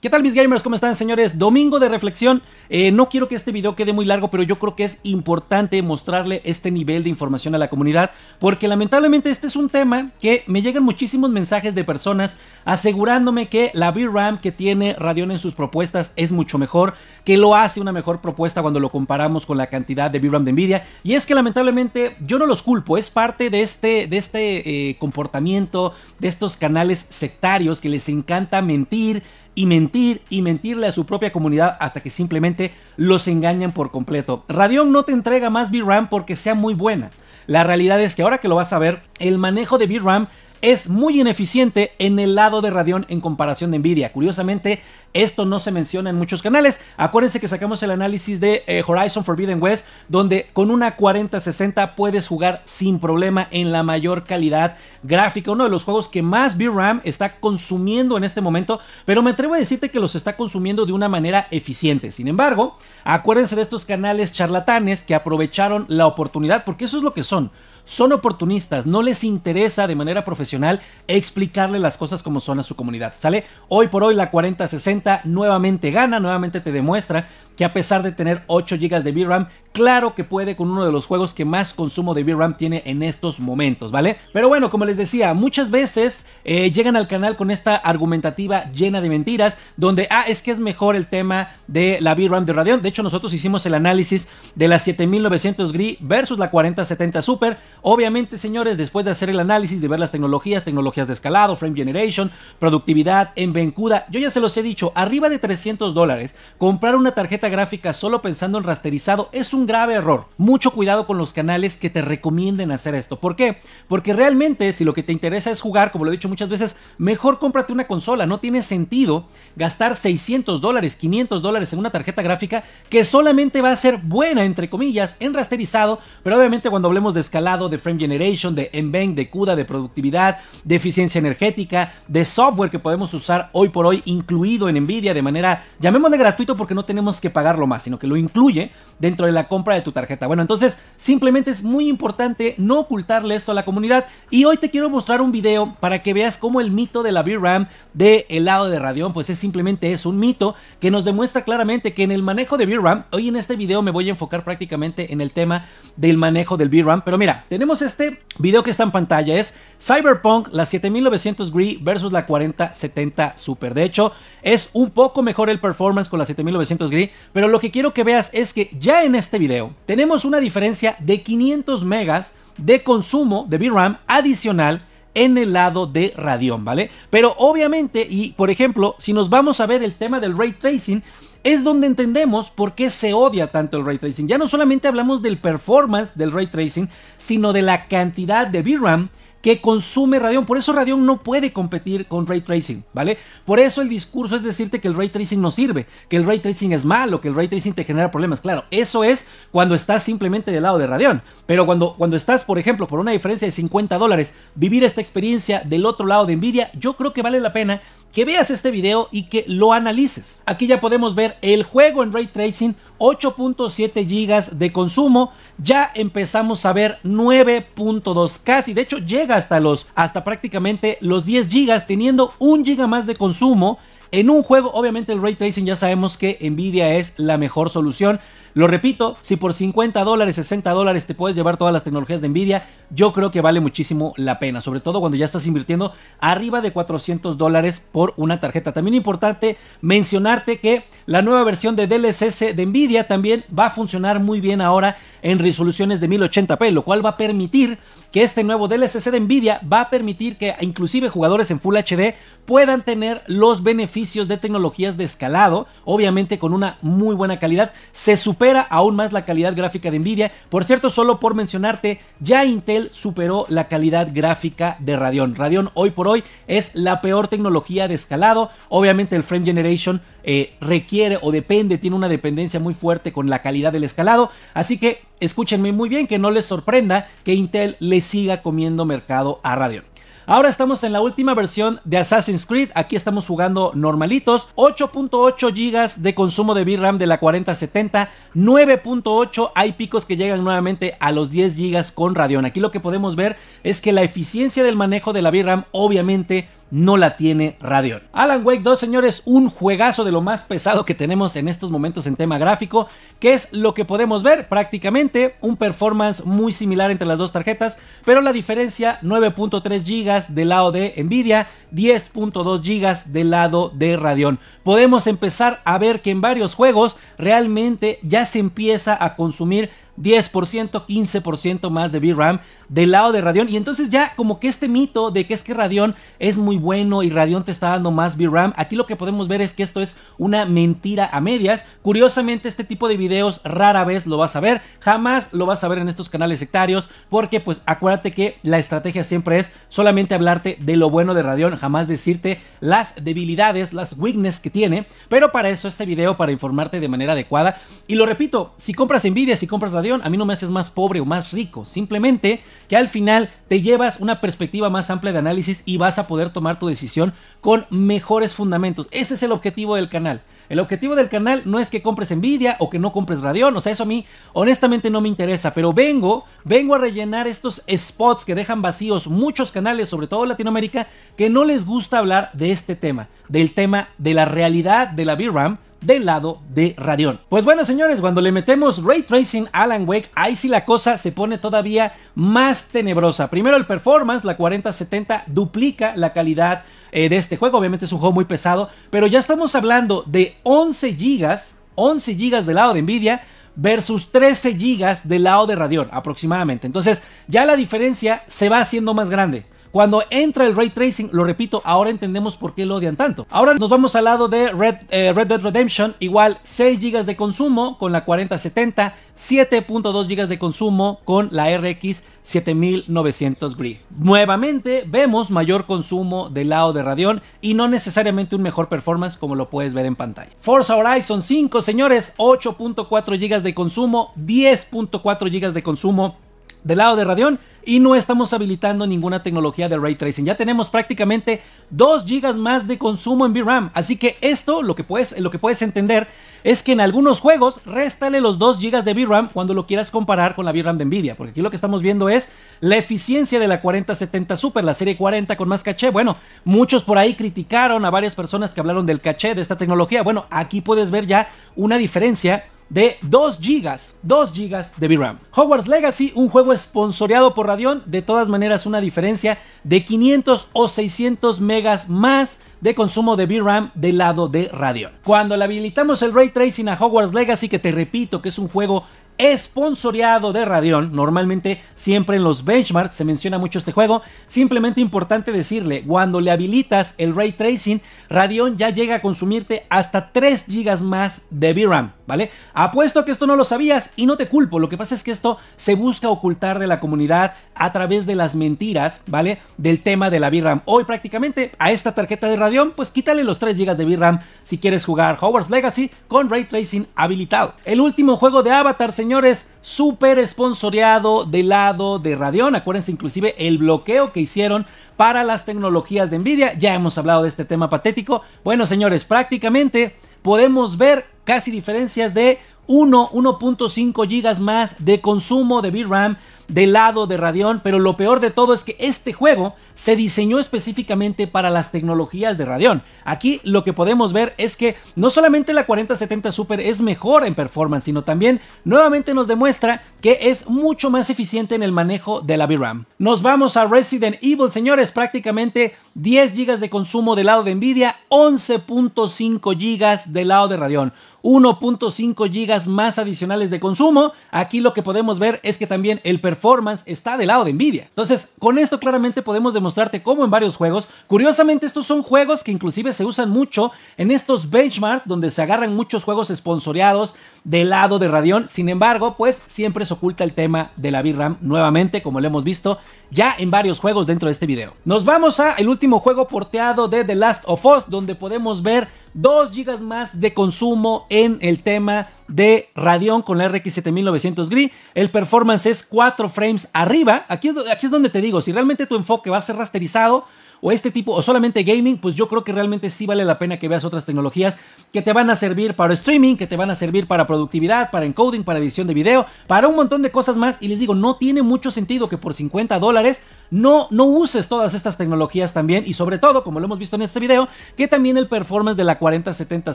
¿Qué tal mis gamers? ¿Cómo están señores? Domingo de reflexión. Eh, no quiero que este video quede muy largo, pero yo creo que es importante mostrarle este nivel de información a la comunidad, porque lamentablemente este es un tema que me llegan muchísimos mensajes de personas asegurándome que la VRAM que tiene Radeon en sus propuestas es mucho mejor, que lo hace una mejor propuesta cuando lo comparamos con la cantidad de VRAM de Nvidia. Y es que lamentablemente yo no los culpo, es parte de este, de este eh, comportamiento, de estos canales sectarios que les encanta mentir, y mentir y mentirle a su propia comunidad hasta que simplemente los engañan por completo. Radeon no te entrega más VRAM porque sea muy buena. La realidad es que ahora que lo vas a ver, el manejo de VRAM es muy ineficiente en el lado de Radeon en comparación de Nvidia. Curiosamente, esto no se menciona en muchos canales. Acuérdense que sacamos el análisis de eh, Horizon Forbidden West, donde con una 4060 puedes jugar sin problema en la mayor calidad gráfica. Uno de los juegos que más VRAM está consumiendo en este momento, pero me atrevo a decirte que los está consumiendo de una manera eficiente. Sin embargo, acuérdense de estos canales charlatanes que aprovecharon la oportunidad, porque eso es lo que son son oportunistas, no les interesa de manera profesional explicarle las cosas como son a su comunidad. ¿Sale? Hoy por hoy la 4060 nuevamente gana, nuevamente te demuestra que a pesar de tener 8 GB de VRAM, claro que puede con uno de los juegos que más consumo de VRAM tiene en estos momentos, ¿vale? Pero bueno, como les decía, muchas veces eh, llegan al canal con esta argumentativa llena de mentiras, donde, ah, es que es mejor el tema de la VRAM de Radeon. De hecho, nosotros hicimos el análisis de la 7900 GRI versus la 4070 Super. Obviamente, señores, después de hacer el análisis, de ver las tecnologías, tecnologías de escalado, frame generation, productividad en Bencuda, yo ya se los he dicho, arriba de 300 dólares, comprar una tarjeta gráfica solo pensando en rasterizado es un grave error. Mucho cuidado con los canales que te recomienden hacer esto. ¿Por qué? Porque realmente si lo que te interesa es jugar, como lo he dicho muchas veces, mejor cómprate una consola. No tiene sentido gastar 600 dólares, 500 dólares en una tarjeta gráfica que solamente va a ser buena, entre comillas, en rasterizado, pero obviamente cuando hablemos de escalado, de frame generation, de embank, de CUDA, de productividad, de eficiencia energética, de software que podemos usar hoy por hoy incluido en NVIDIA de manera, llamémosle gratuito porque no tenemos que pagarlo más, sino que lo incluye dentro de la compra de tu tarjeta. Bueno, entonces simplemente es muy importante no ocultarle esto a la comunidad y hoy te quiero mostrar un video para que veas cómo el mito de la VRAM de lado de Radeon pues es simplemente es un mito que nos demuestra claramente que en el manejo de VRAM, hoy en este video me voy a enfocar prácticamente en el tema del manejo del VRAM, pero mira, tenemos este video que está en pantalla, es Cyberpunk, la 7900 GRI versus la 4070 Super. De hecho, es un poco mejor el performance con la 7900 gris pero lo que quiero que veas es que ya en este video tenemos una diferencia de 500 megas de consumo de VRAM adicional en el lado de Radeon, ¿vale? Pero obviamente, y por ejemplo, si nos vamos a ver el tema del ray tracing, es donde entendemos por qué se odia tanto el ray tracing. Ya no solamente hablamos del performance del ray tracing, sino de la cantidad de VRAM que consume Radeon. Por eso Radeon no puede competir con ray tracing, ¿vale? Por eso el discurso es decirte que el ray tracing no sirve, que el ray tracing es malo, que el ray tracing te genera problemas. Claro, eso es cuando estás simplemente del lado de Radeon. Pero cuando, cuando estás, por ejemplo, por una diferencia de 50 dólares, vivir esta experiencia del otro lado de Nvidia, yo creo que vale la pena que veas este video y que lo analices. Aquí ya podemos ver el juego en ray tracing 8.7 gigas de consumo, ya empezamos a ver 9.2 casi, de hecho llega hasta los hasta prácticamente los 10 gigas teniendo un giga más de consumo en un juego, obviamente el ray tracing ya sabemos que Nvidia es la mejor solución. Lo repito, si por 50 dólares, 60 dólares te puedes llevar todas las tecnologías de Nvidia, yo creo que vale muchísimo la pena, sobre todo cuando ya estás invirtiendo arriba de 400 dólares por una tarjeta. También importante mencionarte que la nueva versión de DLSS de Nvidia también va a funcionar muy bien ahora en resoluciones de 1080p, lo cual va a permitir que este nuevo DLC de Nvidia va a permitir que inclusive jugadores en Full HD puedan tener los beneficios de tecnologías de escalado, obviamente con una muy buena calidad. Se supera aún más la calidad gráfica de Nvidia. Por cierto, solo por mencionarte, ya Intel superó la calidad gráfica de Radeon. Radeon hoy por hoy es la peor tecnología de escalado. Obviamente el frame generation eh, requiere o depende, tiene una dependencia muy fuerte con la calidad del escalado. Así que escúchenme muy bien que no les sorprenda que Intel le siga comiendo mercado a Radeon. Ahora estamos en la última versión de Assassin's Creed. Aquí estamos jugando normalitos. 8.8 GB de consumo de VRAM de la 4070. 9.8. Hay picos que llegan nuevamente a los 10 GB con Radeon. Aquí lo que podemos ver es que la eficiencia del manejo de la VRAM obviamente no la tiene Radeon. Alan Wake 2, señores, un juegazo de lo más pesado que tenemos en estos momentos en tema gráfico, que es lo que podemos ver prácticamente un performance muy similar entre las dos tarjetas, pero la diferencia 9.3 GB del lado de Nvidia, 10.2 GB del lado de Radeon. Podemos empezar a ver que en varios juegos realmente ya se empieza a consumir 10%, 15% más de VRAM del lado de Radeon. Y entonces ya como que este mito de que es que Radeon es muy bueno y Radeon te está dando más VRAM, aquí lo que podemos ver es que esto es una mentira a medias. Curiosamente este tipo de videos rara vez lo vas a ver, jamás lo vas a ver en estos canales sectarios, porque pues acuérdate que la estrategia siempre es solamente hablarte de lo bueno de Radeon, jamás decirte las debilidades, las weakness que tiene. Pero para eso este video, para informarte de manera adecuada. Y lo repito, si compras Nvidia, si compras Radeon, a mí no me haces más pobre o más rico. Simplemente que al final te llevas una perspectiva más amplia de análisis y vas a poder tomar tu decisión con mejores fundamentos. Ese es el objetivo del canal. El objetivo del canal no es que compres Nvidia o que no compres radión o sea, eso a mí honestamente no me interesa, pero vengo, vengo a rellenar estos spots que dejan vacíos muchos canales, sobre todo Latinoamérica, que no les gusta hablar de este tema, del tema de la realidad de la VRAM del lado de Radeon. Pues bueno, señores, cuando le metemos Ray Tracing Alan Wake, ahí sí la cosa se pone todavía más tenebrosa. Primero el performance, la 4070 duplica la calidad eh, de este juego. Obviamente es un juego muy pesado, pero ya estamos hablando de 11 GB, 11 GB del lado de Nvidia versus 13 GB del lado de Radeon aproximadamente. Entonces ya la diferencia se va haciendo más grande. Cuando entra el ray tracing, lo repito, ahora entendemos por qué lo odian tanto. Ahora nos vamos al lado de Red, eh, Red Dead Redemption, igual 6 GB de consumo con la 4070, 7.2 GB de consumo con la RX 7900 Bri. Nuevamente vemos mayor consumo del lado de Radeon y no necesariamente un mejor performance como lo puedes ver en pantalla. Forza Horizon 5, señores, 8.4 GB de consumo, 10.4 GB de consumo del lado de Radeon y no estamos habilitando ninguna tecnología de ray tracing. Ya tenemos prácticamente 2 GB más de consumo en VRAM. Así que esto lo que puedes, lo que puedes entender es que en algunos juegos réstale los 2 GB de VRAM cuando lo quieras comparar con la VRAM de Nvidia. Porque aquí lo que estamos viendo es la eficiencia de la 4070 Super, la serie 40 con más caché. Bueno, muchos por ahí criticaron a varias personas que hablaron del caché de esta tecnología. Bueno, aquí puedes ver ya una diferencia de 2 GB, 2 GB de VRAM. Hogwarts Legacy, un juego esponsoreado por Radeon, de todas maneras una diferencia de 500 o 600 megas más de consumo de VRAM del lado de Radeon. Cuando le habilitamos el ray tracing a Hogwarts Legacy, que te repito que es un juego esponsoreado de Radeon. Normalmente siempre en los benchmarks se menciona mucho este juego. Simplemente importante decirle, cuando le habilitas el ray tracing, Radeon ya llega a consumirte hasta 3 GB más de VRAM, ¿vale? Apuesto que esto no lo sabías y no te culpo. Lo que pasa es que esto se busca ocultar de la comunidad a través de las mentiras, ¿vale? Del tema de la VRAM. Hoy prácticamente a esta tarjeta de Radeon, pues quítale los 3 GB de VRAM si quieres jugar Hogwarts Legacy con ray tracing habilitado. El último juego de Avatar, señor señores, súper esponsoreado del lado de Radeon. Acuérdense inclusive el bloqueo que hicieron para las tecnologías de Nvidia. Ya hemos hablado de este tema patético. Bueno, señores, prácticamente podemos ver casi diferencias de 1, 1.5 gigas más de consumo de VRAM del lado de Radeon, pero lo peor de todo es que este juego se diseñó específicamente para las tecnologías de Radeon. Aquí lo que podemos ver es que no solamente la 4070 Super es mejor en performance, sino también nuevamente nos demuestra que es mucho más eficiente en el manejo de la VRAM. Nos vamos a Resident Evil, señores, prácticamente 10 GB de consumo del lado de Nvidia, 11.5 GB del lado de Radeon. 1.5 GB más adicionales de consumo. Aquí lo que podemos ver es que también el performance está del lado de Nvidia. Entonces, con esto claramente podemos demostrarte cómo en varios juegos, curiosamente estos son juegos que inclusive se usan mucho en estos benchmarks donde se agarran muchos juegos sponsoreados del lado de Radeon. Sin embargo, pues siempre oculta el tema de la VRAM nuevamente, como lo hemos visto ya en varios juegos dentro de este video. Nos vamos a el último juego porteado de The Last of Us, donde podemos ver 2 GB más de consumo en el tema de Radeon con la RX 7900 Gris. El performance es 4 frames arriba. Aquí, aquí es donde te digo, si realmente tu enfoque va a ser rasterizado, o este tipo, o solamente gaming, pues yo creo que realmente sí vale la pena que veas otras tecnologías que te van a servir para streaming, que te van a servir para productividad, para encoding, para edición de video, para un montón de cosas más. Y les digo, no tiene mucho sentido que por 50 dólares no, no uses todas estas tecnologías también. Y sobre todo, como lo hemos visto en este video, que también el performance de la 4070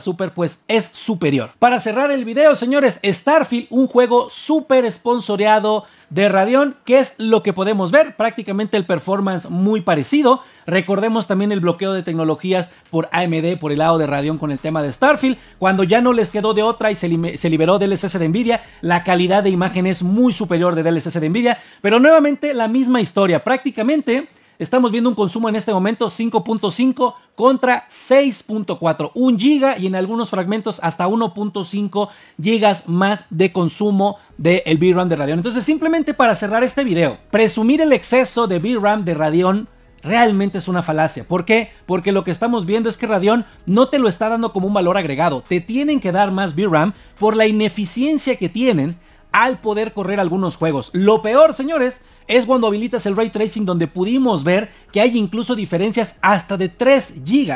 Super pues es superior. Para cerrar el video, señores, Starfield, un juego súper esponsoreado de Radeon, que es lo que podemos ver, prácticamente el performance muy parecido. Recordemos también el bloqueo de tecnologías por AMD por el lado de Radeon con el tema de Starfield, cuando ya no les quedó de otra y se, liberó del SS de Nvidia, la calidad de imagen es muy superior de DLSS de Nvidia, pero nuevamente la misma historia, prácticamente Estamos viendo un consumo en este momento 5.5 contra 6.4, Un giga y en algunos fragmentos hasta 1.5 gigas más de consumo del el VRAM de Radeon. Entonces, simplemente para cerrar este video, presumir el exceso de VRAM de Radeon realmente es una falacia. ¿Por qué? Porque lo que estamos viendo es que Radeon no te lo está dando como un valor agregado. Te tienen que dar más VRAM por la ineficiencia que tienen al poder correr algunos juegos. Lo peor, señores, es cuando habilitas el ray tracing donde pudimos ver que hay incluso diferencias hasta de 3 GB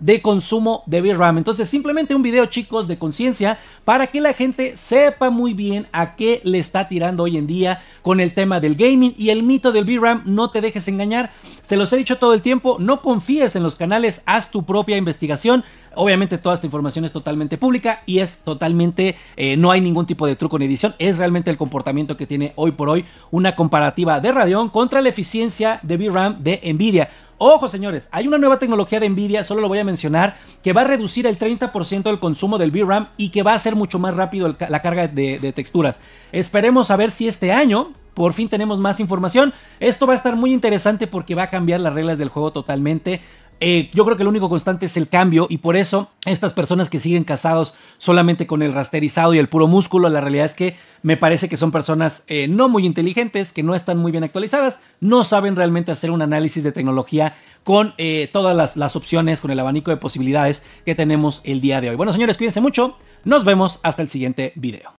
de consumo de VRAM. Entonces, simplemente un video, chicos, de conciencia para que la gente sepa muy bien a qué le está tirando hoy en día con el tema del gaming y el mito del VRAM. No te dejes engañar, se los he dicho todo el tiempo, no confíes en los canales, haz tu propia investigación. Obviamente toda esta información es totalmente pública y es totalmente, eh, no hay ningún tipo de truco en edición, es realmente el comportamiento que tiene hoy por hoy una comparativa de Radeon contra la eficiencia de VRAM de Nvidia. Ojo, señores, hay una nueva tecnología de Nvidia, solo lo voy a mencionar, que va a reducir el 30% del consumo del VRAM y que va a hacer mucho más rápido la carga de, de texturas. Esperemos a ver si este año por fin tenemos más información. Esto va a estar muy interesante porque va a cambiar las reglas del juego totalmente. Eh, yo creo que lo único constante es el cambio y por eso estas personas que siguen casados solamente con el rasterizado y el puro músculo, la realidad es que me parece que son personas eh, no muy inteligentes, que no están muy bien actualizadas, no saben realmente hacer un análisis de tecnología con eh, todas las, las opciones, con el abanico de posibilidades que tenemos el día de hoy. Bueno señores, cuídense mucho, nos vemos hasta el siguiente video.